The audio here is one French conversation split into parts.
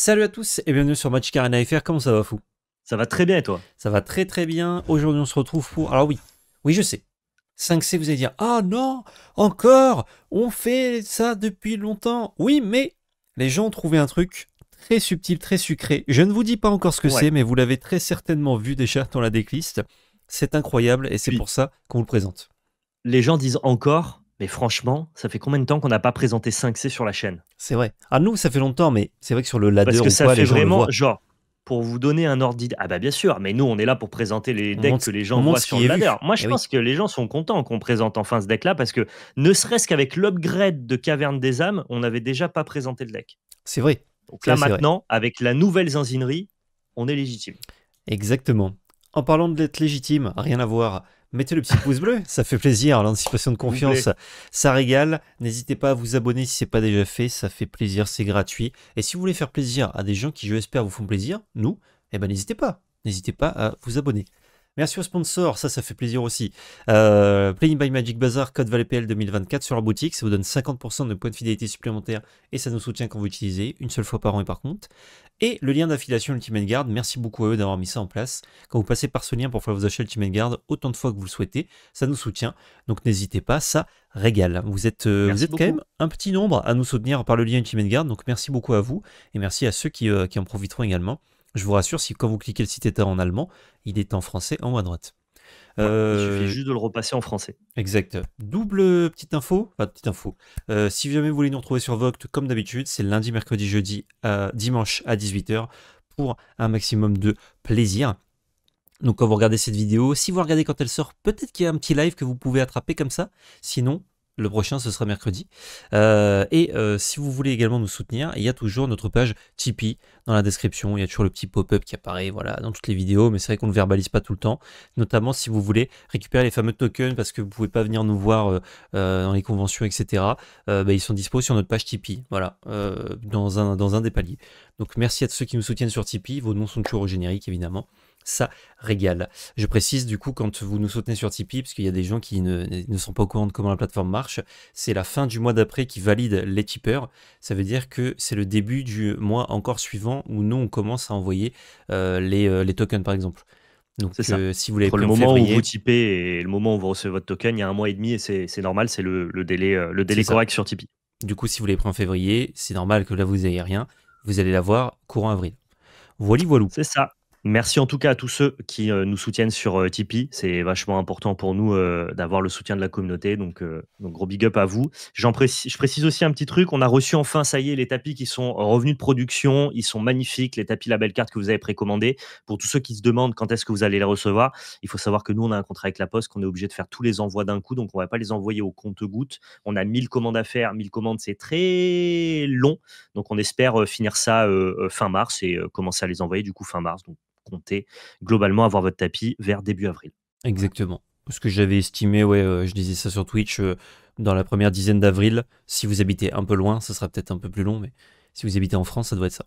Salut à tous et bienvenue sur Match Arena FR, comment ça va fou Ça va très bien et toi Ça va très très bien, aujourd'hui on se retrouve pour... Alors oui, oui je sais, 5C vous allez dire « Ah non, encore On fait ça depuis longtemps !» Oui mais les gens ont trouvé un truc très subtil, très sucré. Je ne vous dis pas encore ce que c'est, mais vous l'avez très certainement vu déjà dans la décliste C'est incroyable et c'est pour ça qu'on vous le présente. Les gens disent encore, mais franchement, ça fait combien de temps qu'on n'a pas présenté 5C sur la chaîne C'est vrai. Ah nous, ça fait longtemps, mais c'est vrai que sur le ladder, Parce que ça fait vraiment genre pour vous donner un ordre d'idée. Ah bah bien sûr, mais nous on est là pour présenter les decks que les gens voient sur le ladder. Moi eh je pense que les gens sont contents qu'on présente enfin ce deck là parce que ne serait-ce qu'avec l'upgrade de Caverne des âmes, on n'avait déjà pas présenté le deck. C'est vrai. Donc là maintenant, avec la nouvelle zinzinerie, on est légitime. Exactement. En parlant de l'être légitime, rien à voir mettez le petit pouce bleu, ça fait plaisir, l'anticipation de confiance, ça régale. N'hésitez pas à vous abonner si ce n'est pas déjà fait, ça fait plaisir, c'est gratuit. Et si vous voulez faire plaisir à des gens qui, je l'espère, vous font plaisir, nous, eh ben n'hésitez pas, n'hésitez pas à vous abonner. Merci aux sponsors, ça, ça fait plaisir aussi. Euh, Playing by Magic Bazaar, code ValetPL 2024 sur la boutique, ça vous donne 50% de points de fidélité supplémentaires et ça nous soutient quand vous utilisez, une seule fois par an et par compte. Et le lien d'affiliation Ultimate Guard, merci beaucoup à eux d'avoir mis ça en place. Quand vous passez par ce lien pour faire vos achats Ultimate Guard, autant de fois que vous le souhaitez, ça nous soutient. Donc n'hésitez pas, ça régale. Vous êtes, euh, quand même un petit nombre à nous soutenir par le lien Ultimate Guard, donc merci beaucoup à vous et merci à ceux qui euh, en profiteront également. Je vous rassure, si quand vous cliquez le site état en allemand, il est en français en haut à droite. Il euh, suffit juste de le repasser en français. Exact. Double petite info, petite info. Euh, si jamais vous voulez nous retrouver sur Voct, comme d'habitude, c'est lundi, mercredi, jeudi, à dimanche à 18h pour un maximum de plaisir. Donc quand vous regardez cette vidéo, si vous regardez quand elle sort, peut-être qu'il y a un petit live que vous pouvez attraper comme ça. Sinon, le prochain, ce sera mercredi. Euh, et euh, si vous voulez également nous soutenir, il y a toujours notre page Tipeee dans la description. Il y a toujours le petit pop-up qui apparaît voilà, dans toutes les vidéos, mais c'est vrai qu'on ne verbalise pas tout le temps. Notamment si vous voulez récupérer les fameux tokens parce que vous ne pouvez pas venir nous voir euh, dans les conventions, etc. Bah, ils sont dispos sur notre page Tipeee, voilà, dans, un, dans un des paliers. Donc merci à tous ceux qui nous soutiennent sur Tipeee. Vos noms sont toujours au générique, évidemment ça régale. Je précise du coup quand vous nous soutenez sur Tipeee, parce qu'il y a des gens qui ne, sont pas au courant de comment la plateforme marche, c'est la fin du mois d'après qui valide les tipeurs. Ça veut dire que c'est le début du mois encore suivant où nous on commence à envoyer euh, euh, les, tokens par exemple. Donc euh, si vous voulez le moment où vous tipez et le moment où vous recevez votre token, il y a un mois et demi et c'est normal, c'est le, délai, le délai correct sur Tipeee. Du coup, si vous voulez prendre en février, c'est normal que là vous ayez rien. Vous allez l'avoir courant avril. Voilà, voilou. C'est ça. Merci en tout cas à tous ceux qui euh, nous soutiennent sur euh, Tipeee. C'est vachement important pour nous euh, d'avoir le soutien de la communauté. Donc, gros big up à vous. J'en je précise aussi un petit truc. On a reçu enfin, ça y est, les tapis qui sont revenus de production. Ils sont magnifiques, les tapis label carte que vous avez précommandés. Pour tous ceux qui se demandent quand est-ce que vous allez les recevoir, il faut savoir que nous, on a un contrat avec la Poste, qu'on est obligé de faire tous les envois d'un coup. Donc, on ne va pas les envoyer au compte-goutte. On a 1000 commandes à faire. 1000 commandes, c'est très long. Donc, on espère finir ça fin mars et commencer à les envoyer du coup fin mars comptez globalement avoir votre tapis vers début avril. Exactement. parce que j'avais estimé, ouais, euh, je disais ça sur Twitch, euh, dans la première dizaine d'avril, si vous habitez un peu loin, ça sera peut-être un peu plus long, mais si vous habitez en France, ça doit être ça.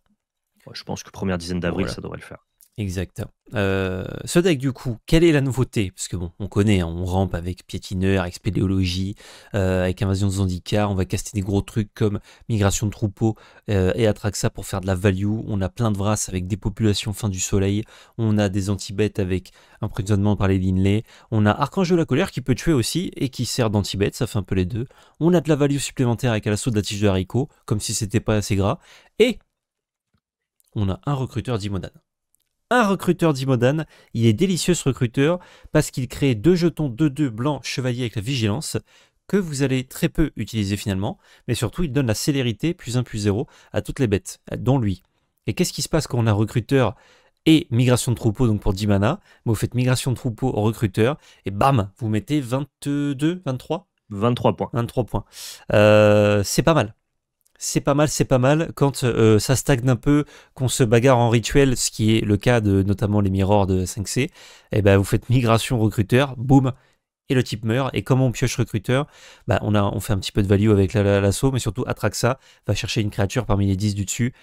je pense que première dizaine d'avril, ça devrait le faire. Exact. ce euh, deck, du coup, quelle est la nouveauté Parce que bon, on connaît, hein, on rampe avec piétineur, avec euh, avec invasion de Zandikar, on va caster des gros trucs comme migration de troupeaux euh, et Atraxa pour faire de la value. On a plein de Vras avec des populations fin du soleil. On a des antibêtes avec emprisonnement par les Linley. On a Archange de la colère qui peut tuer aussi et qui sert d'antibête, ça fait un peu les deux. On a de la value supplémentaire avec un l'assaut de la tige de haricot, comme si c'était pas assez gras. Et on a un recruteur d'Imodan un recruteur d'Imodan. Il est délicieux ce recruteur parce qu'il crée deux jetons 2-2 blancs chevalier avec la vigilance que vous allez très peu utiliser finalement, mais surtout il donne la célérité plus 1 plus 0 à toutes les bêtes, dont lui. Et qu'est-ce qui se passe quand on a recruteur et migration de troupeau, donc pour 10 mana, bah, vous faites migration de troupeau au recruteur, et bam, vous mettez 22, 23 23 points. 23 points. Euh, c'est pas mal c'est pas mal, c'est pas mal. Quand euh, ça stagne un peu, qu'on se bagarre en rituel, ce qui est le cas de notamment les mirrors de 5C, et eh ben vous faites migration recruteur, boum, et le type meurt. Et comment on pioche recruteur bah, on, a, on fait un petit peu de value avec l'assaut, mais surtout Atraxa va chercher une créature parmi les 10 du dessus.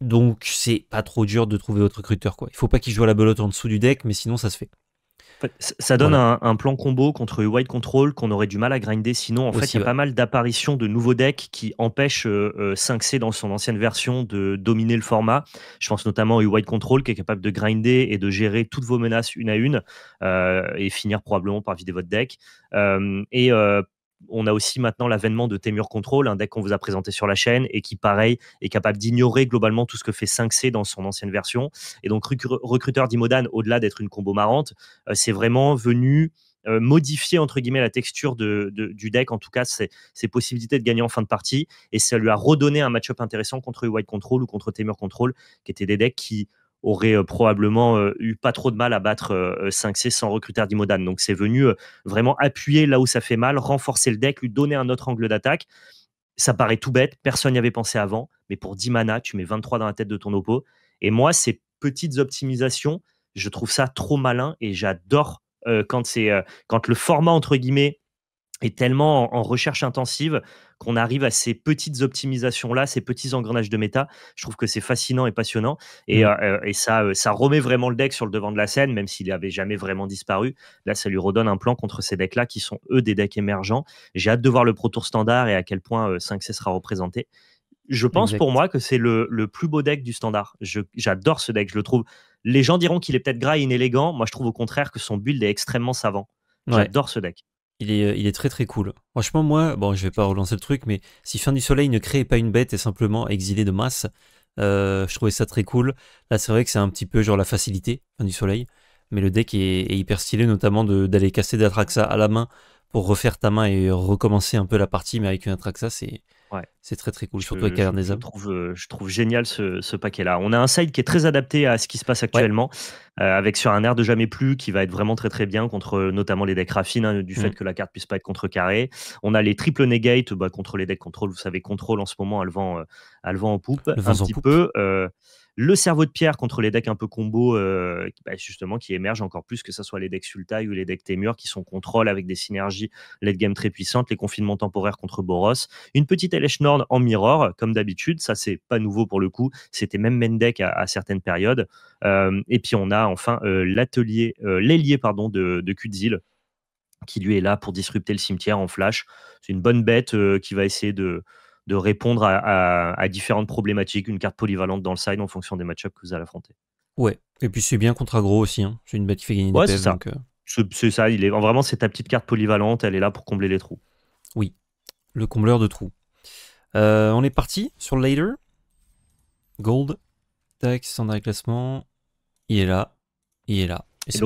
Donc c'est pas trop dur de trouver votre recruteur. Quoi. Il faut pas qu'il joue à la belote en dessous du deck, mais sinon ça se fait. Ça donne un, plan combo contre White Control qu'on aurait du mal à grinder. Sinon, en fait, il y a pas mal d'apparitions de nouveaux decks qui empêchent 5C euh, euh, dans son ancienne version de dominer le format. Je pense notamment à White Control qui est capable de grinder et de gérer toutes vos menaces une à une euh, et finir probablement par vider votre deck. et on a aussi maintenant l'avènement de Temur Control, un deck qu'on vous a présenté sur la chaîne et qui, pareil, est capable d'ignorer globalement tout ce que fait 5C dans son ancienne version. Et donc, recruteur d'Imodan, au-delà d'être une combo marrante, euh, c'est vraiment venu euh, modifier entre guillemets la texture de, du deck, en tout cas ses, ses, possibilités de gagner en fin de partie, et ça lui a redonné un match-up intéressant contre White Control ou contre Temur Control, qui étaient des decks qui aurait euh, probablement euh, eu pas trop de mal à battre 5C euh, sans recruteur d'Imodan. Donc c'est venu vraiment appuyer là où ça fait mal, renforcer le deck, lui donner un autre angle d'attaque. Ça paraît tout bête, personne n'y avait pensé avant, mais pour 10 mana, tu mets 23 dans la tête de ton oppo. Et moi, ces petites optimisations, je trouve ça trop malin et j'adore quand, quand le format, entre guillemets, est tellement en, recherche intensive qu'on arrive à ces petites optimisations-là, ces petits engrenages de méta. Je trouve que c'est fascinant et passionnant. Et, mmh. euh, ça, euh, ça remet vraiment le deck sur le devant de la scène, même s'il n'avait jamais vraiment disparu. Là, ça lui redonne un plan contre ces decks-là qui sont, eux, des decks émergents. J'ai hâte de voir le Pro Tour standard et à quel point 5C euh, sera représenté. Je pense pour moi que c'est le, plus beau deck du standard. J'adore ce deck, je le trouve. Les gens diront qu'il est peut-être gras et inélégant. Moi, je trouve au contraire que son build est extrêmement savant. J'adore ce deck il est, euh, il est très très cool. Franchement, moi, bon, je vais pas relancer le truc, mais si Fin du Soleil ne crée pas une bête et simplement exilé de masse, euh, je trouvais ça très cool. Là, c'est vrai que c'est un petit peu genre la facilité, Fin du Soleil, mais le deck est, est hyper stylé, notamment d'aller casser des à la main pour refaire ta main et recommencer un peu la partie, mais avec une Atraxa, c'est c'est très très cool, surtout avec les des euh, Je trouve, génial ce, paquet-là. On a un side qui est très adapté à ce qui se passe actuellement, euh, avec sur un air de jamais plus qui va être vraiment très très bien contre euh, notamment les decks raffines, hein, du fait mmh. que la carte puisse pas être contrecarrée. On a les triple negate bah, contre les decks contrôle. Vous savez, contrôle en ce moment, à le vent, en poupe un petit peu. Le cerveau de pierre contre les decks un peu combo, euh, bah, justement, qui émergent encore plus, que ce soit les decks Sultai ou les decks Temur, qui sont contrôle avec des synergies late game très puissantes, les confinements temporaires contre Boros. Une petite nord en mirror, comme d'habitude, ça c'est pas nouveau pour le coup, c'était même main à, certaines périodes. Euh, et puis on a enfin euh, l'atelier, l'ailier pardon, de, de qui lui est là pour disrupter le cimetière en flash. C'est une bonne bête qui va essayer de, de répondre à, différentes problématiques, une carte polyvalente dans le side en fonction des matchups que vous allez affronter. Ouais, et puis c'est bien contre aggro aussi, hein. c'est une bête qui fait gagner ouais, euh. c'est c'est ça, il est vraiment c'est ta petite carte polyvalente, elle est là pour combler les trous. Oui, le combleur de trous. Euh, on est parti sur Later. Gold. Tac, standard classement. Il est là. Il est là c'est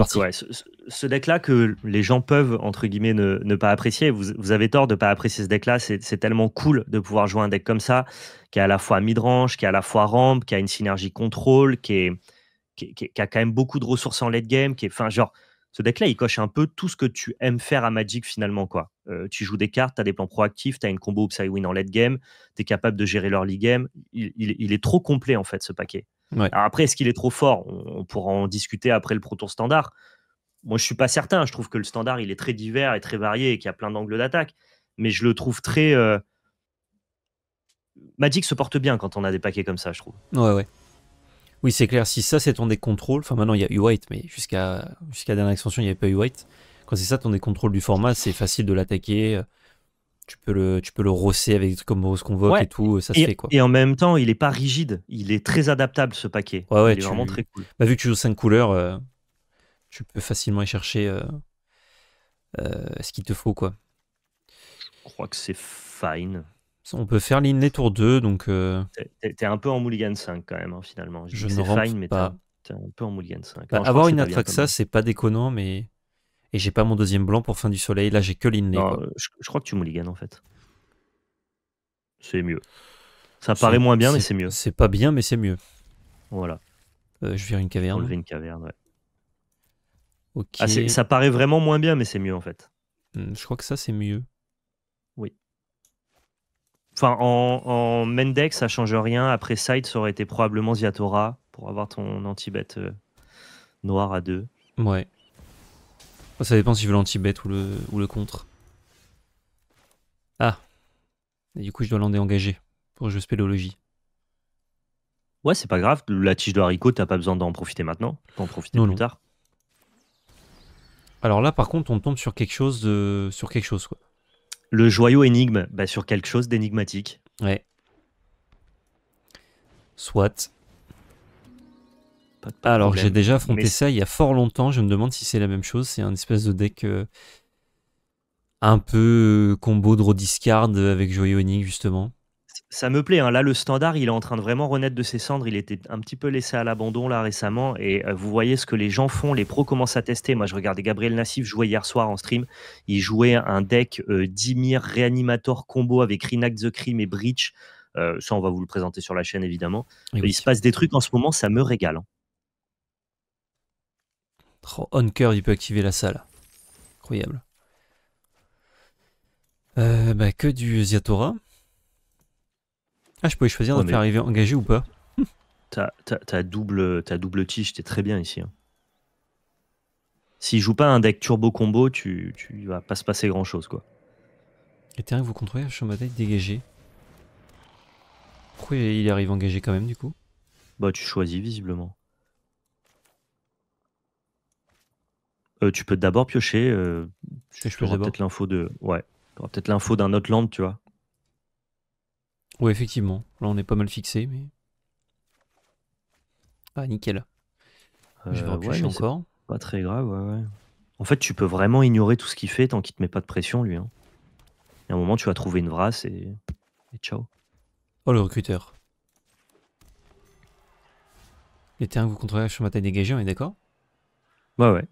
ce, deck-là que les gens peuvent, entre guillemets, ne, pas apprécier, vous, vous, avez tort de ne pas apprécier ce deck-là, c'est tellement cool de pouvoir jouer un deck comme ça, qui est à la fois mid-range, qui est à la fois rampe, qui a une synergie contrôle, qui, est, qui, a quand même beaucoup de ressources en late game, qui est, enfin, genre, ce deck-là, il coche un peu tout ce que tu aimes faire à Magic finalement. quoi. Euh, tu joues des cartes, tu as des plans proactifs, tu as une combo upside win en late game, tu es capable de gérer leur league game. il, est trop complet en fait ce paquet après, est-ce qu'il est trop fort on, pourra en discuter après le Proton standard. Moi, je suis pas certain. Je trouve que le standard, il est très divers et très varié et qu'il y a plein d'angles d'attaque. Mais je le trouve très. Euh, Magic se porte bien quand on a des paquets comme ça, je trouve. Ouais, ouais. Oui, c'est clair. Si ça, c'est ton contrôles. Enfin, maintenant, il y a U-White, mais jusqu'à jusqu'à dernière extension, il n'y avait pas U-White. Quand c'est ça, ton contrôles du format, c'est facile de l'attaquer. Euh, tu peux le, tu peux le rosser avec des trucs comme Rose Convoque et tout, ça se fait quoi. Et en même temps, il est pas rigide, il est très adaptable ce paquet. Ouais, ouais, il est vraiment très cool. Bah, vu que tu joues 5 couleurs, euh, tu peux facilement y chercher euh, euh, ce qu'il te faut quoi. Je crois que c'est fine. On peut faire l'inné tour 2, donc. T'es un peu en Mulligan 5 quand même, hein, finalement. Je, je ne fine, mais t'es un peu en Mulligan 5. Bah, avoir une attraction, ça, c'est pas déconnant, mais et j'ai pas mon deuxième blanc pour fin du soleil. Là, j'ai que l'inlay. Je, crois que tu mulligan en fait. C'est mieux. Ça paraît moins bien, mais c'est mieux. C'est pas bien, mais c'est mieux. Voilà. Euh, je vire une caverne. Enlever une caverne, ouais. Ok. Ah, ça paraît vraiment moins bien, mais c'est mieux en fait. Hmm, je crois que ça, c'est mieux. Oui. Enfin, en, en ça change rien. Après Side, ça aurait été probablement Ziatora pour avoir ton anti-bête euh, noir à deux. Ouais. Ça dépend si je veux l'anti-bet ou le, ou le contre. Ah. du coup, je dois l'en déengager pour le jeu spéléologie. Ouais, c'est pas grave. La tige de haricot, t'as pas besoin d'en profiter maintenant. Tu en profiter plus tard. Alors là, par contre, on tombe sur quelque chose de... sur quelque chose quoi. Le joyau énigme, bah, sur quelque chose d'énigmatique. Ouais. Soit. Alors j'ai déjà affronté ça il y a fort longtemps. Je me demande si c'est la même chose. C'est un espèce de deck euh, un peu euh, combo draw discard avec Joyonic justement. Ça me plaît. Hein. Là, le standard, il est en train de vraiment renaître de ses cendres. Il était un petit peu laissé à l'abandon là récemment. Et euh, vous voyez ce que les gens font. Les pros commencent à tester. Moi, je regardais Gabriel Nassif jouer hier soir en stream. Il jouait un deck Dimir Reanimator combo avec Rinak the Crime et Breach. ça, on va vous le présenter sur la chaîne, évidemment. Il se passe des trucs en ce moment, ça me régale. Hein cœur, il peut activer la salle. Incroyable. Euh, bah, que du Ziatora. Ah, je pouvais choisir oh, de faire arriver engagé ou pas. T'as double, double tige, t'es très bien ici. Hein. S'il joue pas un deck turbo combo, tu, tu vas pas se passer grand chose quoi. Et terrain que vous contrôlez, mode bataille dégagé. Pourquoi il arrive engagé quand même du coup Bah tu choisis visiblement. Euh, tu peux d'abord piocher. Euh, je auras peut-être l'info de. Ouais. peut-être l'info d'un autre land, tu vois. Ouais, effectivement. Là, on est pas mal fixé, mais. Ah, nickel. je vais euh, piocher encore. Pas très grave, ouais, En fait, tu peux vraiment ignorer tout ce qu'il fait tant qu'il te met pas de pression, lui. Hein. Et à un moment, tu vas trouver une vrasse et. ciao. Oh, le recruteur. Les terrains que vous contrôlez sur ma taille dégagée, on est d'accord Ouais, ouais.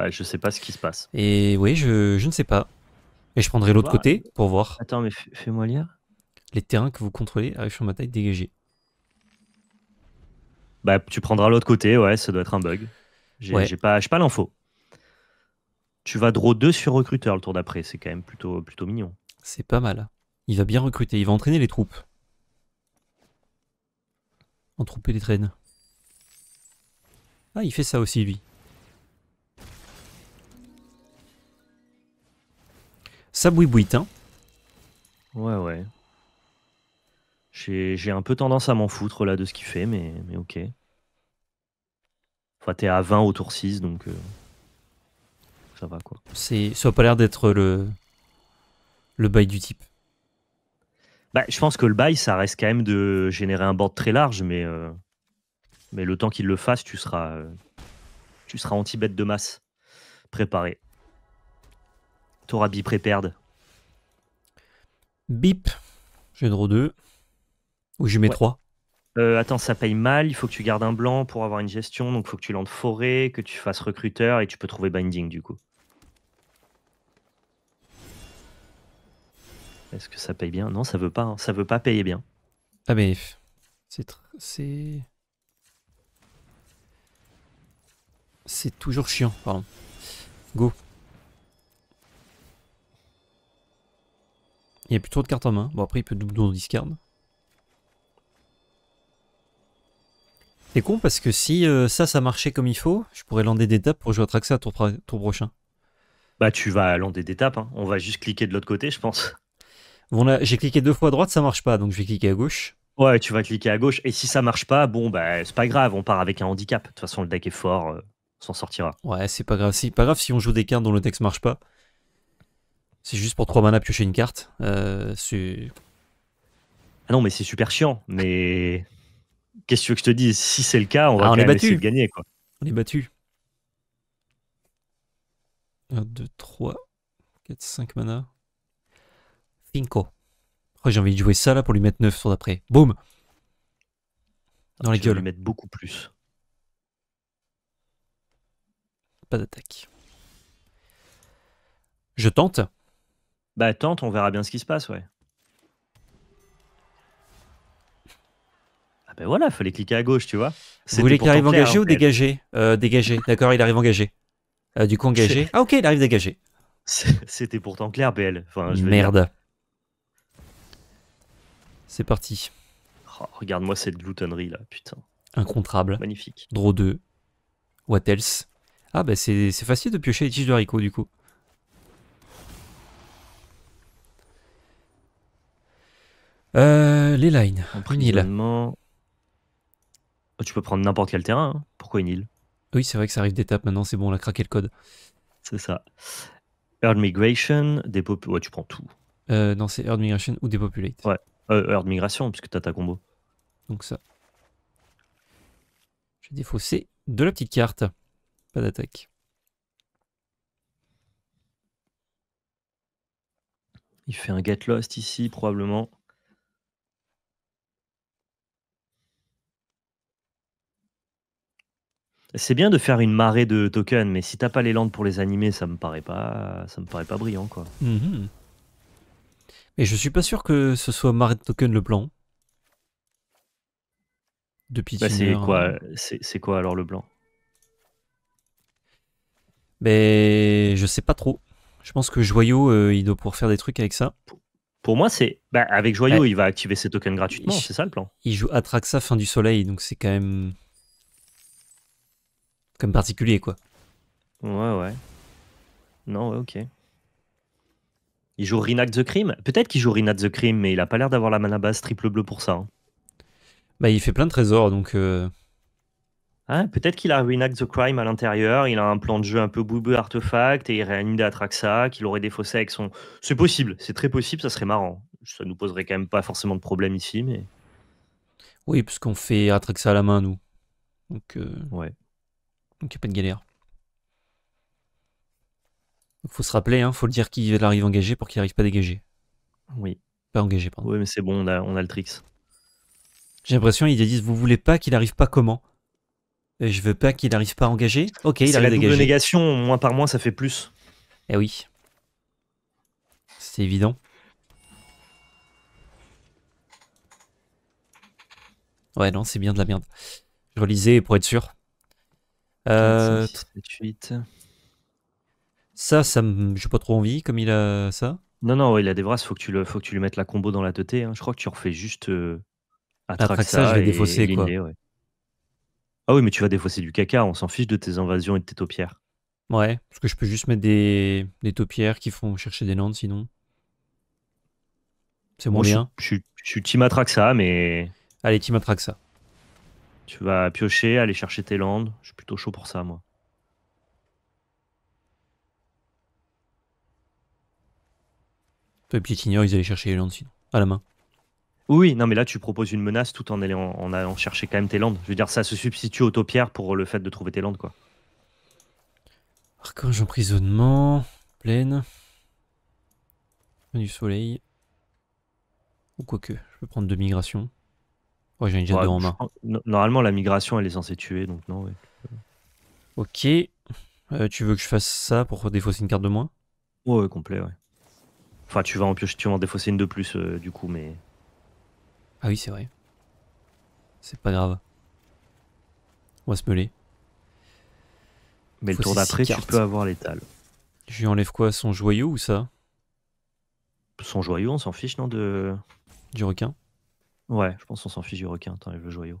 Bah, je sais pas ce qui se passe. Et oui, je, ne sais pas. Et je prendrai l'autre bah, côté pour voir. Attends, mais fais-moi lire. Les terrains que vous contrôlez arrivent sur ma taille dégagée. Bah, tu prendras l'autre côté, ouais, ça doit être un bug. J'ai n'ai pas, l'info. Tu vas draw 2 sur recruteur le tour d'après, c'est quand même plutôt, plutôt mignon. C'est pas mal. Il va bien recruter, il va entraîner les troupes. En Entrouper les traînes. Ah, il fait ça aussi, lui. Ça bouit, hein Ouais, ouais. J'ai un peu tendance à m'en foutre là de ce qu'il fait, mais, mais ok. Enfin, t'es à 20 au tour 6, donc euh, ça va quoi. Ça n'a pas l'air d'être le, le bail du type. Bah, je pense que le bail, ça reste quand même de générer un board très large, mais, euh, mais le temps qu'il le fasse, tu seras, euh, tu seras anti-bête de masse préparé aura bip perde Bip, j'ai draw 2. Ou je mets trois. 3. Euh, attends, ça paye mal, il faut que tu gardes un blanc pour avoir une gestion, donc il faut que tu landes forêt, que tu fasses recruteur et tu peux trouver binding du coup. Est-ce que ça paye bien Non, ça veut pas, hein. ça veut pas payer bien. Ah mais c'est c'est c'est toujours chiant, pardon. Go. Il n'y a plus trop de cartes en main. Bon, après, il peut double 10 discard. C'est con parce que si euh, ça, ça marchait comme il faut, je pourrais lander des pour jouer à Traxa tour, prochain. Bah, tu vas lander des hein. On va juste cliquer de l'autre côté, je pense. Bon, là, j'ai cliqué deux fois à droite, ça marche pas, donc je vais cliquer à gauche. Ouais, tu vas cliquer à gauche. Et si ça marche pas, bon, bah, c'est pas grave, on part avec un handicap. De toute façon, le deck est fort, euh, on s'en sortira. Ouais, c'est pas grave. C'est pas grave si on joue des cartes dont le deck marche pas. C'est juste pour 3 mana piocher une carte. Euh, ah non, mais c'est super chiant. Mais qu'est-ce que tu veux que je te dise Si c'est le cas, on va ah, essayer de gagner. Quoi. On est battu. 1, 2, 3, 4, 5 mana. Finko. j'ai envie de jouer ça là pour lui mettre 9 sur d'après. Boum Dans ah, les gueules. lui mettre beaucoup plus. Pas d'attaque. Je tente. Bah tente, on verra bien ce qui se passe, ouais. Ah ben voilà, fallait cliquer à gauche, tu vois. Vous voulez qu'il arrive engagé ou dégagé euh, Dégagé, d'accord, il arrive engagé. Euh, du coup, engagé. Ah ok, il arrive dégagé. C'était pourtant clair, BL. Merde. C'est parti. Oh, regarde-moi cette gloutonnerie là, putain. Incontrable. Magnifique. Draw 2. What else Ah bah c'est facile de piocher les tiges de haricots du coup. Euh, les lines. Une île. Oh, tu peux prendre n'importe quel terrain. Hein. Pourquoi une île Oui, c'est vrai que ça arrive d'étape maintenant. C'est bon, on a craqué le code. C'est ça. Earth Migration, dépop... Ouais, tu prends tout. Euh, non, c'est Earth Migration ou Depopulate. Ouais, euh, Earth Migration, puisque t'as ta combo. Donc ça. vais défausser de la petite carte. Pas d'attaque. Il fait un Get Lost ici, probablement. C'est bien de faire une marée de tokens, mais si t'as pas les landes pour les animer, ça me paraît pas, ça me paraît pas brillant, quoi. Mhm. Mais Et je suis pas sûr que ce soit marée de tokens le plan. Depuis bah, c'est quoi, hein. c'est quoi alors le plan Mais je sais pas trop. Je pense que Joyau, euh, il doit pouvoir faire des trucs avec ça. Pour moi, c'est bah, avec Joyau, il va activer ses tokens gratuitement. C'est ça le plan. Il joue Atraxa fin du soleil, donc c'est quand même comme particulier, quoi. Ouais, ouais. Non, ouais, ok. Il joue Renact the Crime Peut-être qu'il joue Renact the Crime, mais il a pas l'air d'avoir la mana base triple bleu pour ça. Hein. Bah, il fait plein de trésors, donc. Euh, ah, peut-être qu'il a Reenact the Crime à l'intérieur, il a un plan de jeu un peu boubou artefact et il réanime des Atraxa qu'il aurait défaussé avec son. C'est possible, c'est très possible, ça serait marrant. Ça nous poserait quand même pas forcément de problème ici, mais. Oui, parce qu'on fait Atraxa à la main, nous. Donc. Euh, ouais. Donc il a pas de galère. Il faut se rappeler, hein, faut le dire qu'il arrive engagé pour qu'il n'arrive pas dégagé. Oui. Pas engagé, pardon. Oui, mais c'est bon, on a, le tricks. J'ai l'impression qu'ils disent vous voulez pas qu'il arrive pas comment Et euh, Je veux pas qu'il arrive pas engagé. Ok, il arrive la Double négation, moins par moins, ça fait plus. Eh oui. C'est évident. Ouais, non, c'est bien de la merde. Je relisais pour être sûr. Euh, Ça, ça j'ai pas trop envie, comme il a ça. Non, non, il a des bras. faut que tu, le, faut que tu lui mettes la combo dans la 2 hein. Je crois que tu refais juste euh, Atraxa je vais et- défausser, quoi. Ah oui, mais tu vas défausser du caca, on s'en fiche de tes invasions et de tes taupières. Ouais, parce que je peux juste mettre des, des taupières qui font chercher des landes, sinon. C'est moins bien. je, suis- je suis team mais Allez, Team ça tu vas piocher, aller chercher tes landes. Je suis plutôt chaud pour ça, moi. Piétineur, ils allaient chercher les landes sinon, à la main. Oui, non, mais là, tu proposes une menace tout en allant, en allant chercher quand même tes landes. Je veux dire, ça se substitue au Topière pour le fait de trouver tes landes, quoi. Archange emprisonnement, plaine, du soleil. Ou quoi que. je vais prendre deux migrations. Ouais, j'ai une en main. Normalement, la migration, elle est censée tuer, donc non. Ok. Euh, tu veux que je fasse ça pour défausser une carte de moins ouais, complet, ouais. Enfin, tu vas en piocher. tu en défausser une de plus, euh, du coup, mais. Ah oui, c'est vrai. C'est pas grave. On va se meuler. Mais le tour d'après, tu peux avoir l'étal. Je lui enlève quoi Son joyau ou ça Son joyau, on s'en fiche, non de... Du requin Ouais, je pense qu'on s'en fiche du requin, t'enlèves le joyau.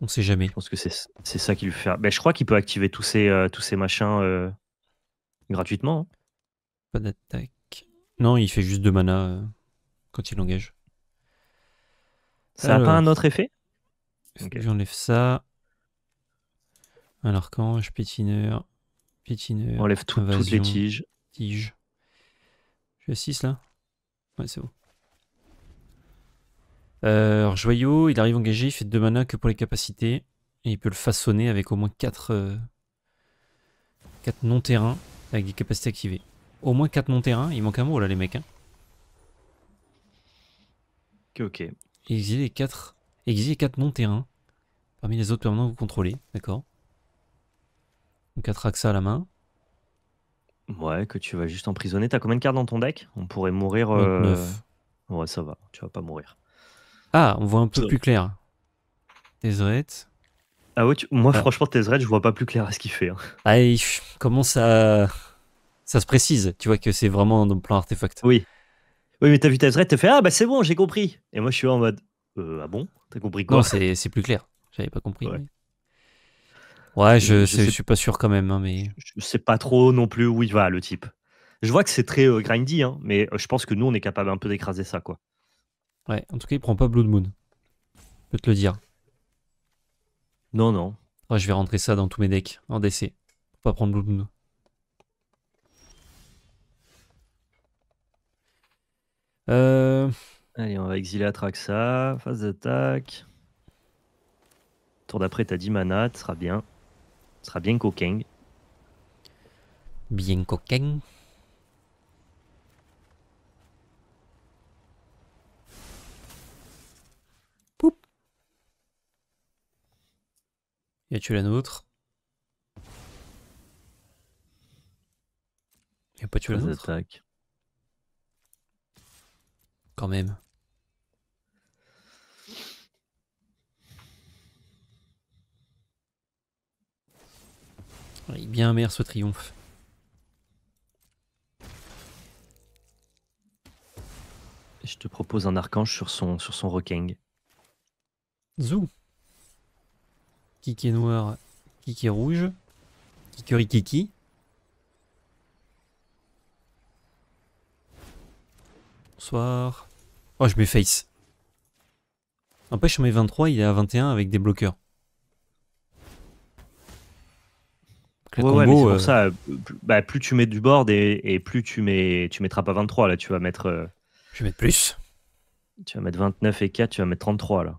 On sait jamais. Je pense que c'est ça qui lui fait. Ben, je crois qu'il peut activer tous ces, euh, tous ces machins euh, gratuitement. Hein. Pas d'attaque. Non, il fait juste de mana euh, quand il engage Ça n'a pas un autre effet J'enlève ça. Un archange, pétineur, pétineur. On enlève toutes les tiges. Tiges. Je 6 là Ouais, c'est bon. Euh, alors Joyau, il arrive engagé, il fait 2 mana que pour les capacités. Et il peut le façonner avec au moins 4, euh, non-terrains avec des capacités activées. Au moins 4 non-terrains, il manque un mot là les mecs. Hein. Ok, ok. Exilé 4, non-terrains parmi les autres permanents que vous contrôlez, d'accord Donc 4 Axa à la main. Ouais, que tu vas juste emprisonner. T'as combien de cartes dans ton deck On pourrait mourir. Euh, ouais, ça va, tu vas pas mourir. Ah, on voit un peu plus clair. Tezret. Ah ouais, moi ah. franchement, Tezret, je vois pas plus clair à ce qu'il fait. Hein. Ah, Ça se précise, tu vois que c'est vraiment dans le plan artefact. Oui. Oui, mais t'as vu Tezret, t'as fait Ah bah c'est bon, j'ai compris. Et moi je suis en mode euh, Ah bon T'as compris quoi Non, c'est plus clair. J'avais pas compris. Ouais. je, je, suis pas sûr quand même, hein, mais je sais pas trop non plus où il va le type. Je vois que c'est très euh, grindy, hein, mais euh, je pense que nous on est capable un peu d'écraser ça, quoi. Ouais, en tout cas, il prend pas Blood Moon. Je peux te le dire. Non, non. moi oh, je vais rentrer ça dans tous mes decks en DC. pas prendre Blood Moon. Euh, Allez, on va exiler Atraxa. Phase d'attaque. Tour d'après, t'as 10 mana. Ce sera bien. Ce sera bien coquin. Bien kokeng. Il a tué la nôtre. Il a pas tué la nôtre. Quand même. Oui, bien amer ce triomphe. Je te propose un archange sur son, sur son rocking. Zou Kiki est noir, Kiki est rouge, Kikuri Kiki. Bonsoir. Oh, je mets face. N'empêche, on met 23, il est à 21 avec des bloqueurs. Ouais, mais pour euh, ça, euh, bah, plus tu mets du board et, plus tu mets tu mettras pas 23 là, tu vas mettre euh, Je vais mettre plus. Tu vas mettre 29 et 4, tu vas mettre 33 là.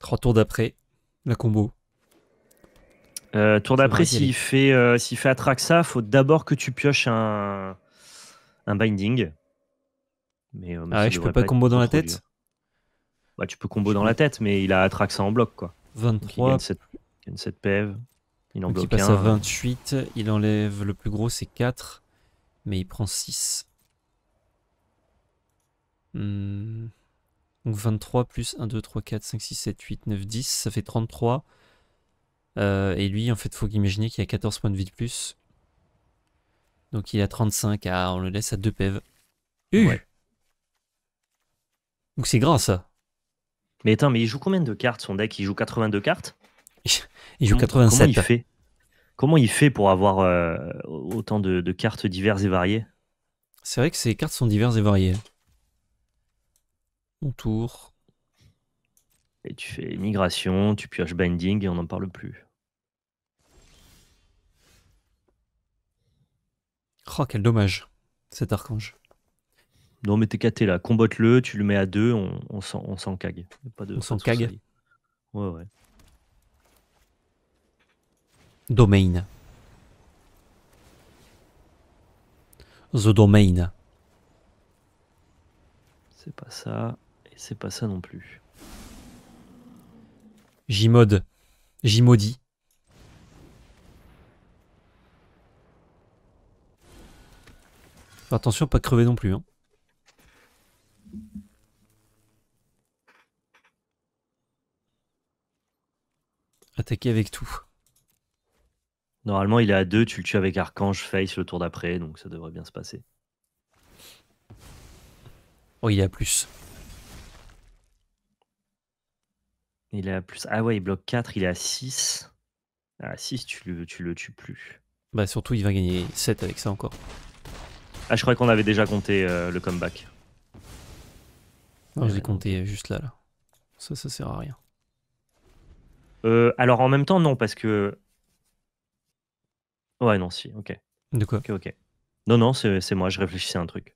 3 tours d'après la combo euh, Tour d'après, s'il fait, euh, fait faut d'abord que tu pioches un, un binding. Mais, je euh, ah peux pas, combo dans la tête bah, Tu peux combo dans la tête, mais il a Atraxa en bloc. quoi. 23. Donc, il gagne 7 PV. E il en bloque il passe à 28. Il enlève le plus gros, c'est 4. Mais il prend 6. Hmm. Donc 23 plus 1, 2, 3, 4, 5, 6, 7, 8, 9, 10, ça fait 33. Euh, et lui, en fait, faut imaginer qu'il a 14 points de vie de plus. Donc il a 35, on le laisse à 2 PEV. ouais. Donc c'est grand ça. Mais attends, mais il joue combien de cartes son deck Il joue 82 cartes Il joue 87. Comment il fait, comment il fait pour avoir euh, autant de, de, cartes diverses et variées C'est vrai que ses cartes sont diverses et variées tour. Et tu fais migration, tu pioches binding et on n'en parle plus. Oh, quel dommage, cet archange. Non, mais t'es caté là, combotte le tu le mets à deux, on, s'en cague. Pas de, on s'en cague Ouais, ouais. Domain. The Domain. C'est pas ça c'est pas ça non plus. J'imode. modi Attention, pas crever non plus. Hein. Attaquer avec tout. Normalement, il est à deux. tu le tues avec Archange, Face le tour d'après, donc ça devrait bien se passer. Oh, il y a plus. Il à plus. Ah ouais, il bloque 4, il est à 6. À 6, tu le, tu le tues plus. Bah surtout, il va gagner 7 avec ça encore. Ah, je croyais qu'on avait déjà compté euh, le comeback. Non, je euh. compté juste là, là. Ça, ça sert à rien. Euh, alors en même temps, non, parce que. Ouais, non, si, ok. De quoi Ok, ok. Non, non, c'est moi, je réfléchissais à un truc.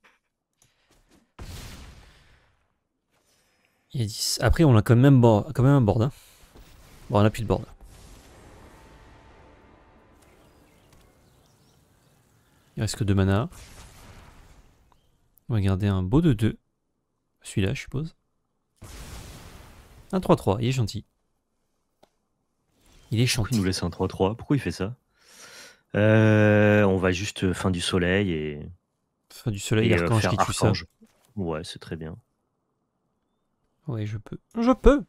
Après, on a quand même, quand même un board. Hein. Bon, on n'a plus de board. Il reste que 2 mana. On va garder un beau de 2. Celui-là, je suppose. Un 3-3, il est gentil. Il est gentil. Il nous laisse un 3-3. Pourquoi il fait ça euh, On va juste euh, fin du soleil et. Fin du soleil, et euh, archange qui tue ça. Ouais, c'est très bien. Oui, je peux. Je peux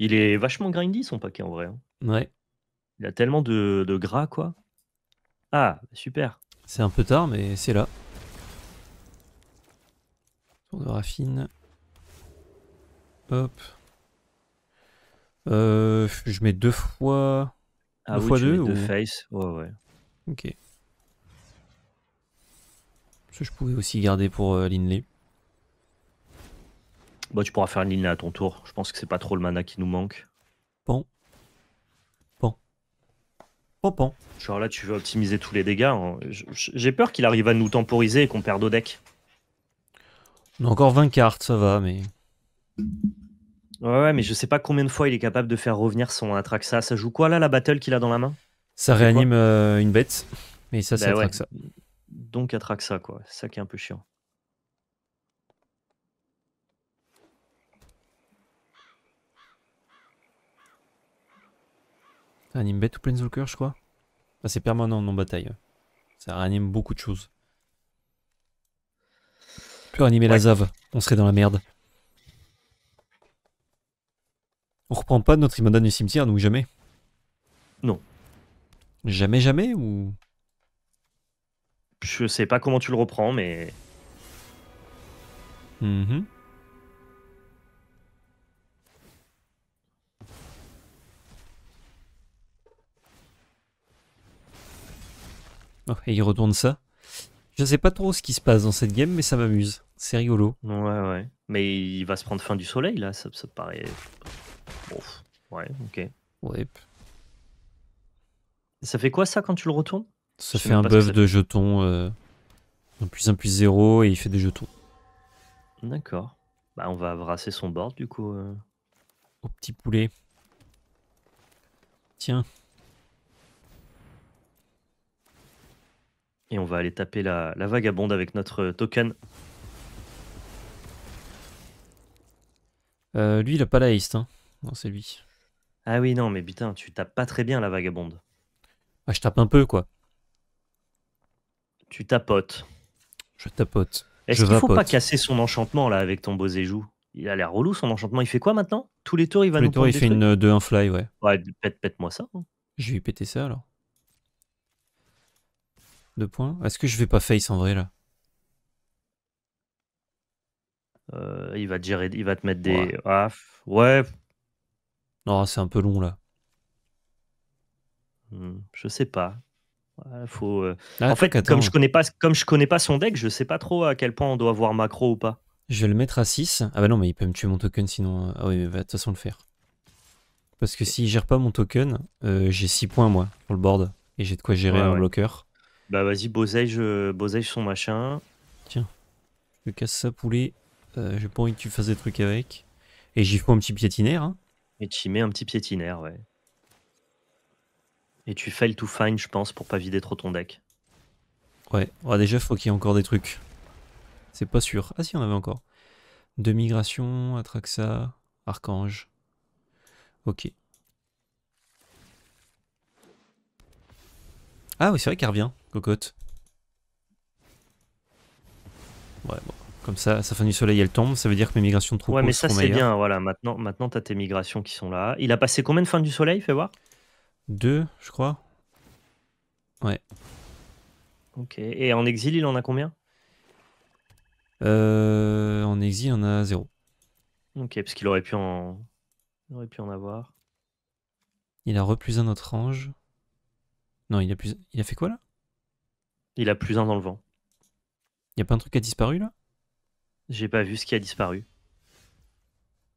Il est vachement grindy son paquet en vrai. Hein. Ouais. Il a tellement de, gras quoi. Ah, super. C'est un peu tard, mais c'est là. Tour de raffine. Hop. Euh, je mets deux fois. Ah deux oui, fois deux, mets deux face. Ouais, ouais. Ok que je pouvais aussi garder pour l'inlay euh, Linley. Bah, tu pourras faire une à ton tour. Je pense que c'est pas trop le mana qui nous manque. Bon. Bon. Bon, bon. Genre là, tu veux optimiser tous les dégâts. Hein. J'ai peur qu'il arrive à nous temporiser et qu'on perde au deck. On a encore 20 cartes, ça va, mais. Ouais, ouais, mais je sais pas combien de fois il est capable de faire revenir son Atraxa. Ça joue quoi là, la battle qu'il a dans la main Ça réanime euh, une bête. Mais ça, c'est bah Atraxa. Donc ça, quoi. C'est ça qui est un peu chiant. Ça anime bête ou Planeswalker, je crois. Ah, c'est permanent non bataille. Ça réanime beaucoup de choses. Plus animer la Zave, on serait dans la merde. On reprend pas notre Imanda du cimetière, nous, jamais. Non. Jamais, jamais ou je sais pas comment tu le reprends, mais. Mm-hmm. Oh, et il retourne ça. Je sais pas trop ce qui se passe dans cette game, mais ça m'amuse. C'est rigolo. Ouais, ouais. Mais il va se prendre fin du soleil, là. Ça, ça paraît. Ouf. Ouais, ok. Ouais. Ça fait quoi ça quand tu le retournes ça fait un buff de jetons. 1 plus 1 plus 0 et il fait des jetons. D'accord. Bah, on va brasser son board du coup. Euh. Au petit poulet. Tiens. Et on va aller taper la, vagabonde avec notre euh, token. Euh, lui, il a pas la haste. Hein. Non, c'est lui. Ah oui, non, mais putain, tu tapes pas très bien la vagabonde. Ah, je tape un peu, quoi. Tu tapotes. Je tapote. Est-ce qu'il faut pas casser son enchantement là avec ton beau Zéjou Il a l'air relou son enchantement. Il fait quoi maintenant Tous les tours, il va Tous les tours, il fait une 2 1 fly, ouais. Ouais, pète, pète moi ça. Hein. Je vais péter ça alors. Deux points. Est-ce que je vais pas face en vrai là euh, Il va te gérer, il va te mettre des. Ouais. Ah, non, c'est un peu long là. Hmm, je sais pas. Euh, ah, en fait, comme je connais pas, connais pas son deck, je sais pas trop à quel point on doit avoir macro ou pas. Je vais le mettre à 6. Ah bah non, mais il peut me tuer mon token sinon. Hein. Ah oui, de toute façon le faire. Parce que s'il gère pas mon token, euh, j'ai 6 points moi pour le board. Et j'ai de quoi gérer un bloqueur. Bah vas-y, Boseige euh, son machin. Tiens, je casse ça poulet. Euh, j'ai pas envie que tu fasses des trucs avec. Et j'y fous un petit piétinaire. Hein. Et tu mets un petit piétinaire, ouais. Et tu fail to find, je pense, pour pas vider trop ton deck. Ouais, Déjà, oh, déjà, faut qu'il y ait encore des trucs. C'est pas sûr. Ah si, on avait encore. Deux migrations, Atraxa, Archange. Ok. Ah oui, c'est vrai qu'elle revient, cocotte. Ouais, bon. Comme ça, sa fin du soleil, elle tombe. Ça veut dire que mes migrations trop Ouais, mais ça, c'est bien. Voilà, maintenant, maintenant, t'as tes migrations qui sont là. Il a passé combien de fins du soleil Fais voir. Deux, je crois. Ouais. Ok. Et en exil, il en a combien euh, En exil, il en a zéro. Ok, parce qu'il aurait pu en. aurait pu en avoir. Il a plus un autre ange. Non, il a plus. Il a fait quoi là Il a plus un dans le vent. Il y a pas un truc qui a disparu là J'ai pas vu ce qui a disparu.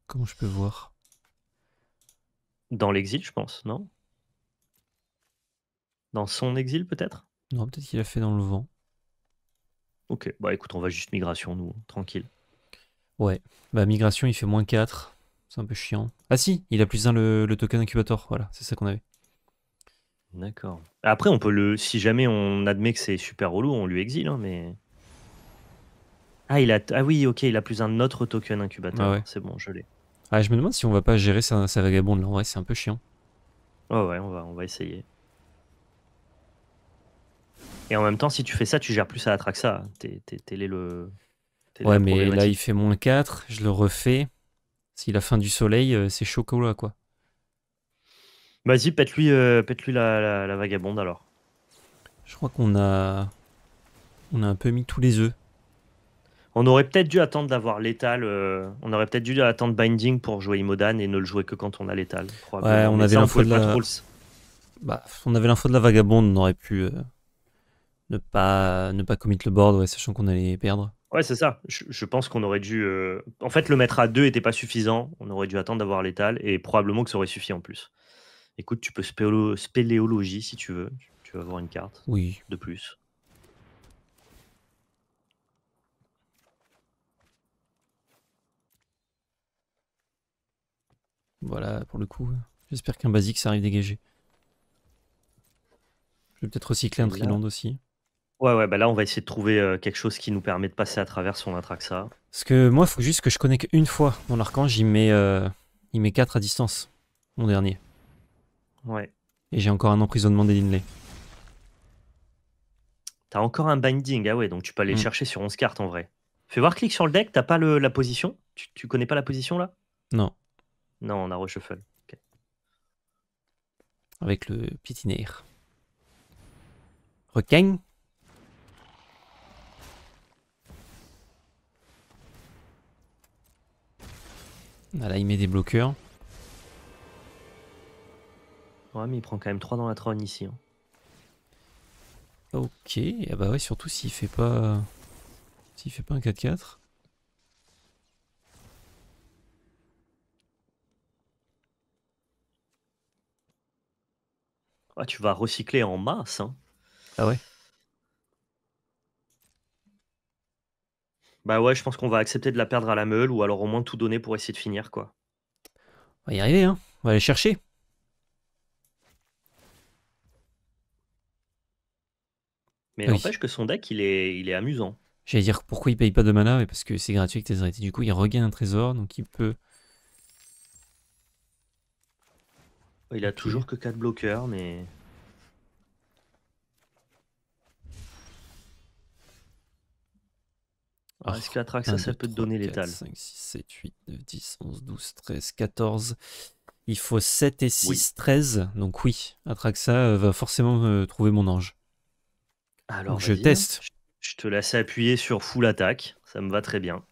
Comment je peux voir Dans l'exil, je pense, non dans son exil, peut-être Non, peut-être qu'il a fait dans le vent. Ok, bah écoute, on va juste migration, nous, tranquille. Ouais, bah migration, il fait moins 4. C'est un peu chiant. Ah si, il a plus 1 le, token incubator. Voilà, c'est ça qu'on avait. D'accord. Après, on peut le. Si jamais on admet que c'est super relou, on lui exile, hein, mais. Ah, il a... ah oui, ok, il a plus un autre token incubateur. Ah c'est bon, je l'ai. Ah, je me demande si on va pas gérer sa, vagabonde là. c'est un peu chiant. Oh ouais, on va, on va essayer. Et en même temps, si tu fais ça, tu gères plus à la ça. T'es le. ouais, mais là, il fait moins 4, je le refais. Si la fin du soleil, euh, c'est chocolat, quoi. Vas-y, pète-lui euh, pète lui la, la, vagabonde alors. Je crois qu'on a. On a un peu mis tous les œufs. On aurait peut-être dû attendre d'avoir l'étal. Euh, on aurait peut-être dû attendre Binding pour jouer Imodan et ne le jouer que quand on a l'étal. Ouais, on avait l'info de la. Bah, on avait l'info de la vagabonde, on aurait pu ne pas, ne pas commit le board, ouais, sachant qu'on allait perdre. Ouais, c'est ça. Je, pense qu'on aurait dû. Euh, en fait, le mettre à 2 n'était pas suffisant. On aurait dû attendre d'avoir l'étal et probablement que ça aurait suffi en plus. Écoute, tu peux spéléologie si tu veux. Tu vas avoir une carte. De plus. Voilà, pour le coup. J'espère qu'un basique, ça arrive dégagé. Je vais peut-être recycler un Triland aussi. Ouais, ouais, bah là, on va essayer de trouver euh, quelque chose qui nous permet de passer à travers son Atraxa. Parce que moi, il faut juste que je connecte une fois mon archange, il met, euh, il met 4 à distance, mon dernier. Ouais. Et j'ai encore un emprisonnement des Tu T'as encore un binding, ah ouais, donc tu peux aller le mm. chercher sur 11 cartes en vrai. Fais voir, clique sur le deck, t'as pas le, la position tu, tu, connais pas la position là Non. Non, on a reshuffle. Avec le pitinaire. Requin Ah là, il met des bloqueurs. Ouais, mais il prend quand même 3 dans la trône ici. Hein. Ok, ah bah ouais, surtout s'il fait pas. S'il fait pas un 4-4. Ah, tu vas recycler en masse. Hein. Ah ouais Bah ouais, je pense qu'on va accepter de la perdre à la meule ou alors au moins tout donner pour essayer de finir, quoi. On va y arriver, hein. On va aller chercher. Mais ah n'empêche que son deck, il est, il est amusant. J'allais dire pourquoi il paye pas de mana, mais parce que c'est gratuit avec tes arrêtés. Du coup, il regagne un trésor, donc il peut. Il a toujours que 4 bloqueurs, mais. Ah, est-ce que la ça, peut te donner létal 5, 6, 7, 8, 9, 10, 11, 12, 13, 14. Il faut 7 et 6, 13. Donc oui, Atraxa euh, va forcément me euh, trouver mon ange. Alors, je teste. Je te laisse appuyer sur full attaque. Ça me va très bien.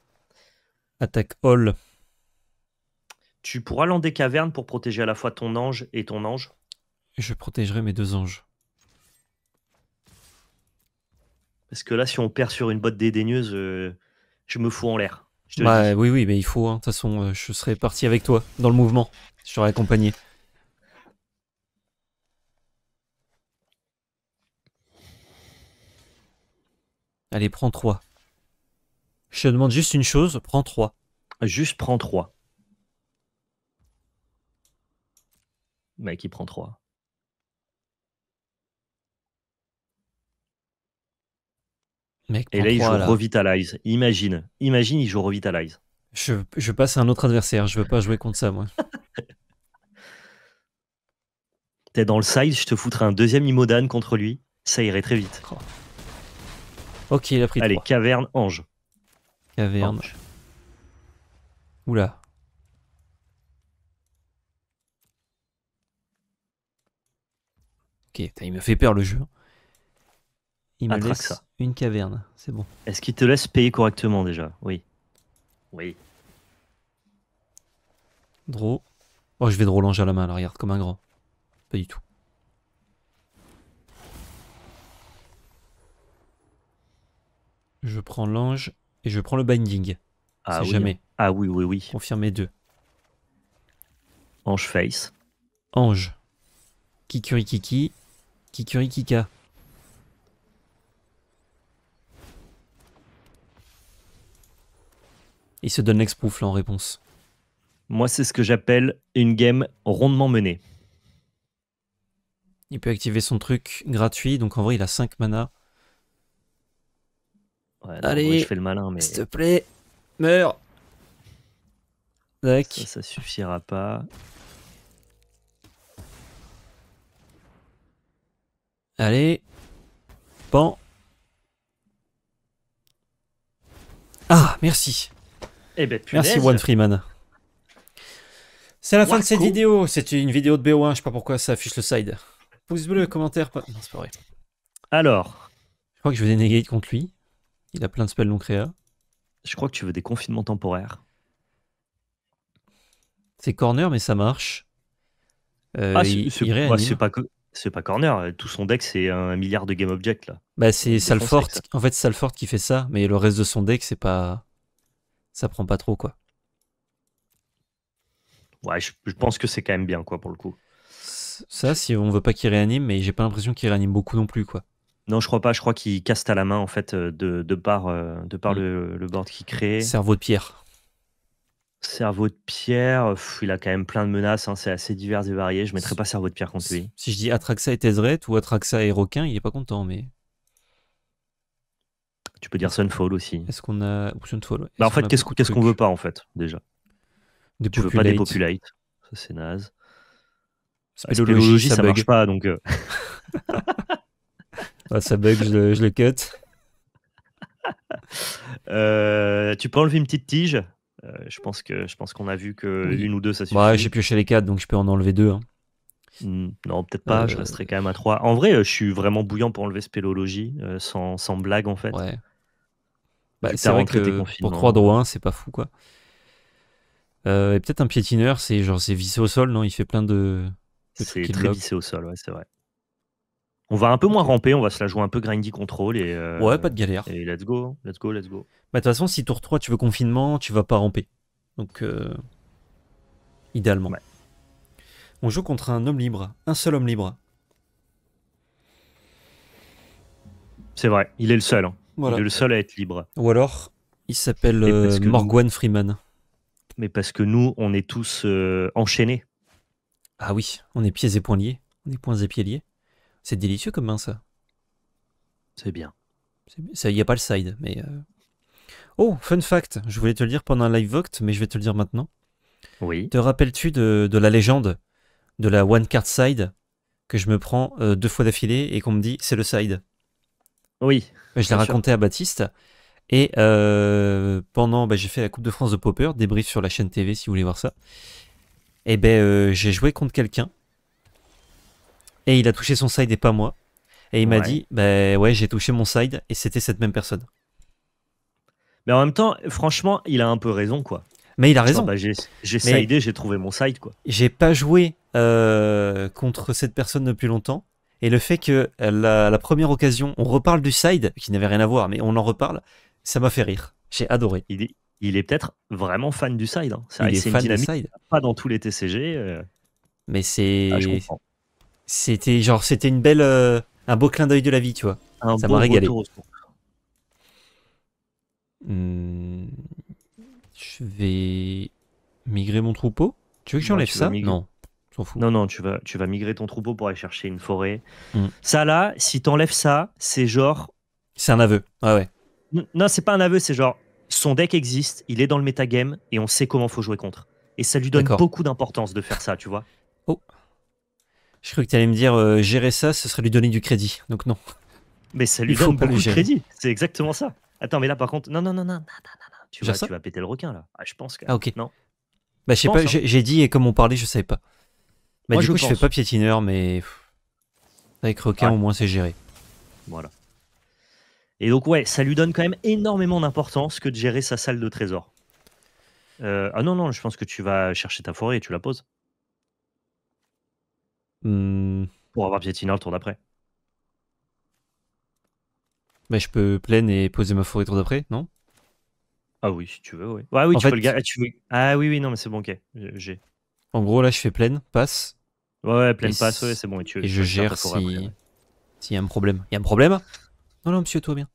Attaque all. Tu pourras l'en des cavernes pour protéger à la fois ton ange et ton ange. Je protégerai mes deux anges. Parce que là, si on perd sur une botte dédaigneuse, euh, je me fous en l'air. Bah, oui, oui, mais il faut. Hein. De toute façon, euh, je serais parti avec toi dans le mouvement. Je serais accompagné. Allez, prends 3. Je te demande juste une chose, prends 3. Juste prends 3. Mec, il prend 3. et là, il joue Revitalize. Imagine. Imagine, il joue Revitalize. Je, passe à un autre adversaire. Je veux pas jouer contre ça, moi. T'es dans le side, je te foutrai un deuxième Imodan contre lui. Ça irait très vite. Oh. Ok, il a pris Allez, caverne, ange. Caverne. Oula. Ok, il me fait peur le jeu. Il me une caverne, c'est bon. Est-ce qu'il te laisse payer correctement déjà Oui. Oui. Draw. Oh, je vais draw l'ange à la main, là, regarde, comme un grand. Pas du tout. Je prends l'ange et je prends le binding. Ah oui. jamais. Ah oui, oui, oui. Confirmer deux. Ange face. Ange. Kikurikiki. Kikurikika. Il se donne l'exprouf là en réponse. Moi, c'est ce que j'appelle une game rondement menée. Il peut activer son truc gratuit, donc en vrai, il a 5 mana. Ouais, Allez, je fais le malin, mais. S'il te plaît, meurs Ça, ça suffira pas. Allez, pan. Ah, merci. Eh ben, Merci, One Freeman. C'est la fin de cette vidéo. C'est une vidéo de BO1. Je sais pas pourquoi ça affiche le side. Pouce bleu, commentaire. Alors. Je crois que je vais negates contre lui. Il a plein de spells non créa. Je crois que tu veux des confinements temporaires. C'est corner, mais ça marche. Euh, ah, c'est pas, corner. Tout son deck, c'est un milliard de game object là. Bah, c'est Salford. En fait, Salford qui fait ça, mais le reste de son deck, c'est pas ça prend pas trop, quoi. Ouais, je, pense que c'est quand même bien, quoi, pour le coup. Ça, si on veut pas qu'il réanime, mais j'ai pas l'impression qu'il réanime beaucoup non plus, quoi. Non, je crois pas. Je crois qu'il casse à la main, en fait, euh, de, par, euh, de par mm. le, le board qu'il crée. Cerveau de pierre. Cerveau de pierre, il a quand même plein de menaces, hein. c'est assez divers et varié. Je mettrais pas cerveau de pierre contre lui. Si je dis Atraxa et Tezret ou Atraxa et Roquin, il est pas content, mais. Tu peux dire Sunfall aussi. Est-ce qu'on a. Sunfall, bah, en fait, qu'est-ce qu'on veut pas, en fait, déjà Tu veux pas des populate. Ça, c'est naze. Spéléologie, ah, ça, marche pas, donc. Euh. ça bug, je le, je le cut. Euh, tu peux enlever une petite tige. Euh, je pense que je pense qu'on a vu que une ou deux ça bah, suffit. Ouais, j'ai pioché les quatre, donc je peux en enlever deux. Hein. Hmm, non, peut-être pas, je resterai quand même à trois En vrai, je suis vraiment bouillant pour enlever spéléologie, sans, sans blague en fait. Ouais. Bah, c'est vrai que pour 3 droits c'est pas fou quoi. Euh, et peut-être un piétineur, c'est genre c'est vissé au sol, non Il fait plein de. c'est très vissé au sol, ouais, c'est vrai. On va un peu moins ramper, on va se la jouer un peu grindy control et. Euh, ouais, pas de galère. Et let's go, let's go, let's go. Bah, de toute façon, si tour 3 tu veux confinement, tu vas pas ramper. Donc. Euh, idéalement. On joue contre un homme libre, un seul homme libre. C'est vrai, il est le seul. Hein. Voilà. le seul à être libre. Ou alors, il s'appelle euh, Freeman. Mais parce que nous, on est tous euh, enchaînés. Ah oui, on est pieds et poings liés. On est points et pieds liés. C'est délicieux comme main, ça. C'est bien. Il n'y a pas le side, mais... Euh. Oh, fun fact, je voulais te le dire pendant un live vote, mais je vais te le dire maintenant. Oui. Te rappelles-tu de, de, la légende de la one card side que je me prends euh, deux fois d'affilée et qu'on me dit c'est le side oui. je l'ai raconté à Baptiste. Et euh, pendant, bah, j'ai fait la Coupe de France de Popper, débrief sur la chaîne TV si vous voulez voir ça. Et ben, euh, j'ai joué contre quelqu'un. Et il a touché son side et pas moi. Et il m'a dit, ben ouais, j'ai touché mon side et c'était cette même personne. Mais en même temps, franchement, il a un peu raison, quoi. Mais il a raison. Bah, j'ai sidé, j'ai trouvé mon side, quoi. J'ai pas joué euh, contre cette personne depuis longtemps. Et le fait que la, la première occasion, on reparle du side, qui n'avait rien à voir, mais on en reparle, ça m'a fait rire. J'ai adoré. Il est, peut-être vraiment fan du side. Hein. il est, fan du side. Pas dans tous les TCG. Euh. Mais c'est. Ah, c'était genre, c'était une belle. Euh, un beau clin d'œil de la vie, tu vois. ça m'a régalé. Hmm. je vais migrer mon troupeau. Tu veux que bah, j'enlève ça Non. Non, non, tu vas, tu vas migrer ton troupeau pour aller chercher une forêt. Mm. Ça, là, si t'enlèves ça, c'est genre. C'est un aveu. Ah ouais. Non, c'est pas un aveu, c'est genre. Son deck existe, il est dans le metagame et on sait comment faut jouer contre. Et ça lui donne beaucoup d'importance de faire ça, tu vois. Oh. Je crois que tu allais me dire euh, gérer ça, ce serait lui donner du crédit. Donc non. Mais ça lui donne beaucoup de crédit. C'est exactement ça. Attends, mais là par contre, non, non, non, non, non, non, non. Tu, vas, tu vas péter le requin là. Ah, je pense que. Ah, ok. Non. Bah, je sais pas, hein. j'ai dit et comme on parlait, je savais pas. Bah, du coup, je fais pas piétineur, mais avec requin, au moins, c'est géré. Voilà. Et donc, ouais, ça lui donne quand même énormément d'importance que de gérer sa salle de trésor. Euh, ah non, non, je pense que tu vas chercher ta forêt et tu la poses. Hmm. Pour avoir piétineur le tour d'après. mais bah, je peux pleine et poser ma forêt le tour d'après, non Ah oui, si tu veux, oui. Ah oui, tu ah, ah oui, oui, non, mais c'est bon, ok. J'ai. En gros, là, je fais pleine, passe, Ouais, ouais pleine passe, ouais, c'est bon. Et, tu, et je gère s'il y a un problème. Il y a un problème Non, non, monsieur, tout bien.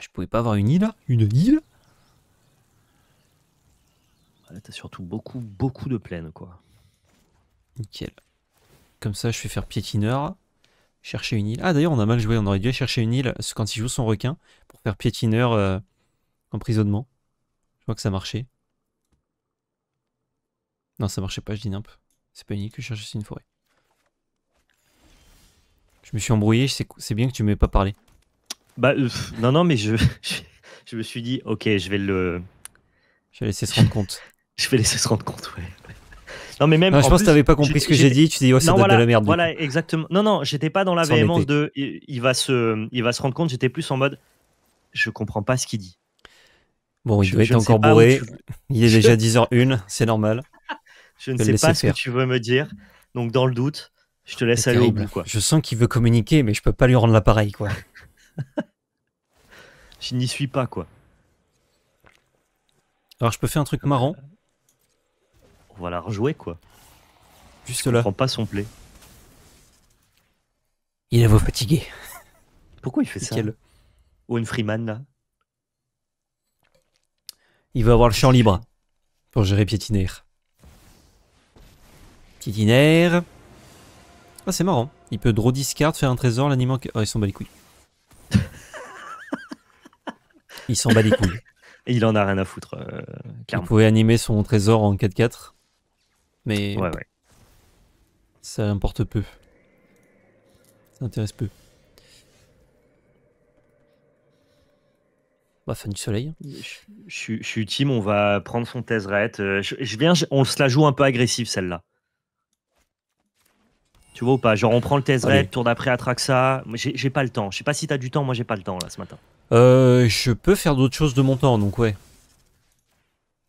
je pouvais pas avoir une île Une île ah, Là, t'as surtout beaucoup, beaucoup de plaines, quoi. Nickel. Comme ça, je vais faire piétineur. Chercher une île. Ah, d'ailleurs, on a mal joué. On aurait dû aller chercher une île quand il joue son requin pour faire piétineur, euh, emprisonnement que ça marchait. Non, ça marchait pas, je dis nimp. C'est pas unique je cherche une forêt. Je me suis embrouillé, c'est bien que tu m'aies pas parlé. Bah, euh, non, non, mais je, je, me suis dit, ok, je vais le. Je vais laisser se rendre compte. je vais laisser se rendre compte, ouais. Non, mais même. je pense que tu t'avais pas compris ce que j'ai dit. Tu dis, oh, voilà, de la merde. Voilà, exactement. Non, non, j'étais pas dans la véhémence de. il, va se, il va se rendre compte. J'étais plus en mode, je comprends pas ce qu'il dit. Bon, il doit être encore bourré. Il est déjà 10h01, c'est normal. Je ne sais pas ce que tu veux me dire. Donc, dans le doute, je te laisse aller au bout. Quoi. Je sens qu'il veut communiquer, mais je peux pas lui rendre l'appareil. quoi. je n'y suis pas, quoi. Alors, je peux faire un truc marrant. On va la rejouer, quoi. Juste je là. prend pas son play. Il est vous fatigué. Pourquoi il fait ça ça une Freeman, là il veut avoir le champ libre pour gérer piétinaire. Piétinaire. Ah, c'est marrant. Il peut draw discard, faire un trésor, l'animant. Ah, oh, il s'en bat les couilles. il s'en bat les couilles. Et il en a rien à foutre, euh, clairement. Il pouvait animer son trésor en 4-4. Mais. Ouais, ouais. Ça importe peu. Ça intéresse peu. bah, fan du soleil. Je, suis team, on va prendre son Tezzeret. Euh, je, viens, on se la joue un peu agressive celle-là. Tu vois ou pas Genre on prend le Tezzeret, tour d'après Atraxa. J'ai pas le temps. Je sais pas si t'as du temps, moi j'ai pas le temps là ce matin. Euh, je peux faire d'autres choses de mon temps, donc ouais.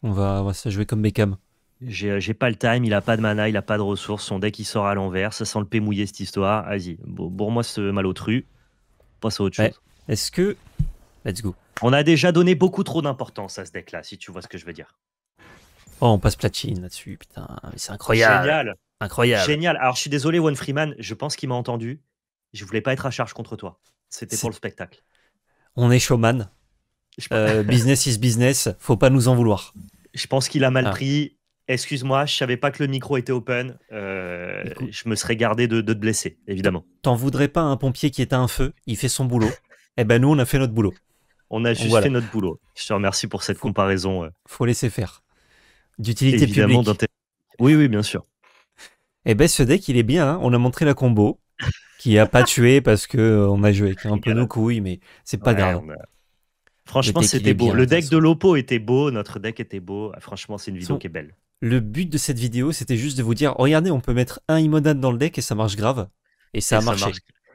On va, on va se jouer comme Beckham. Euh, j'ai pas le time, il a pas de mana, il a pas de ressources, son deck il sort à l'envers, ça sent le mouillé cette histoire. Vas-y, bourre-moi ce malotru, passe à autre chose. Est-ce que. Let's go. On a déjà donné beaucoup trop d'importance à ce deck-là, si tu vois ce que je veux dire. Oh, on passe platine là-dessus, putain, c'est incroyable. Génial. Incroyable. Génial. Alors, je suis désolé, One Freeman, je pense qu'il m'a entendu. Je voulais pas être à charge contre toi. C'était pour le spectacle. On est showman. Euh, business is business. Faut pas nous en vouloir. Je pense qu'il a mal ah. pris. Excuse-moi, je savais pas que le micro était open. Euh, je me serais gardé de, te blesser, évidemment. T'en voudrais pas un pompier qui à un feu Il fait son boulot. eh ben nous, on a fait notre boulot. On a juste fait notre boulot. Je te remercie pour cette comparaison. Euh. Faut laisser faire. D'utilité publique. Oui, oui, bien sûr. Eh ben, ce deck, il est bien. Hein. On a montré la combo qui a pas tué parce que euh, on a joué avec un peu nos couilles, mais c'est pas grave. Franchement, c'était beau. le deck de l'OPO était beau, notre deck était beau. Ah, franchement, c'est une vidéo qui est belle. Le but de cette vidéo, c'était juste de vous dire regardez, on peut mettre un Imonade dans le deck et ça marche grave. Et ça a marché.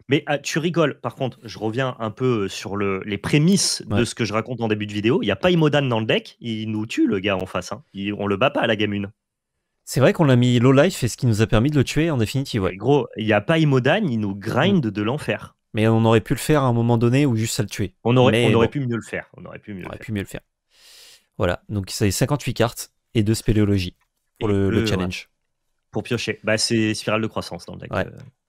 Mais ah, tu rigoles, par contre, je reviens un peu euh, sur les prémices de ce que je raconte en début de vidéo. Il n'y a pas Imodan dans le deck, il nous tue le gars en face. Hein. Il, on le bat pas à la gamine. C'est vrai qu'on l'a mis low life et ce qui nous a permis de le tuer en définitive. Gros, il n'y a pas Imodan, il nous grind mm. de l'enfer. Mais on aurait pu le faire à un moment donné ou juste ça le tuer. On aurait, pu mieux le faire. On aurait pu mieux, le, faire. Voilà, donc c'est 58 cartes et 2 spéléologies pour le, challenge. Pour piocher. Bah, c'est spirale de croissance dans le deck. Euh,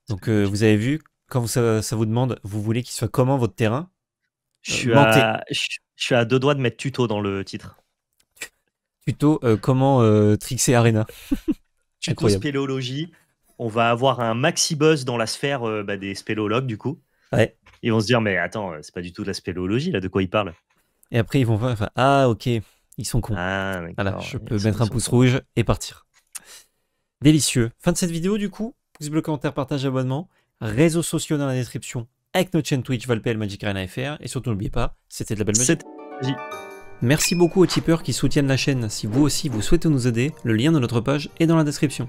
donc euh, vous avez vu, quand ça, vous demande, vous voulez qu'il soit comment votre terrain je euh, suis, à, je, suis, à, deux doigts de mettre tuto dans le titre. Tuto euh, comment euh, trixer Arena. tuto spéléologie. On va avoir un maxi buzz dans la sphère euh, bah, des spéléologues du coup. Ouais. Ils vont se dire mais attends c'est pas du tout de la spéléologie là de quoi ils parlent. Et après ils vont faire ah ok ils sont cons. Ah, je peux mettre un pouce rouge et partir. Délicieux. Fin de cette vidéo du coup. Pouce bleu, commentaire, partage, abonnement réseaux sociaux dans la description avec notre chaîne Twitch Valpel Magic Arena FR. Et surtout, n'oubliez pas, c'était de la belle magie. Merci beaucoup aux tipeurs qui soutiennent la chaîne. Si vous aussi vous souhaitez nous aider, le lien de notre page est dans la description.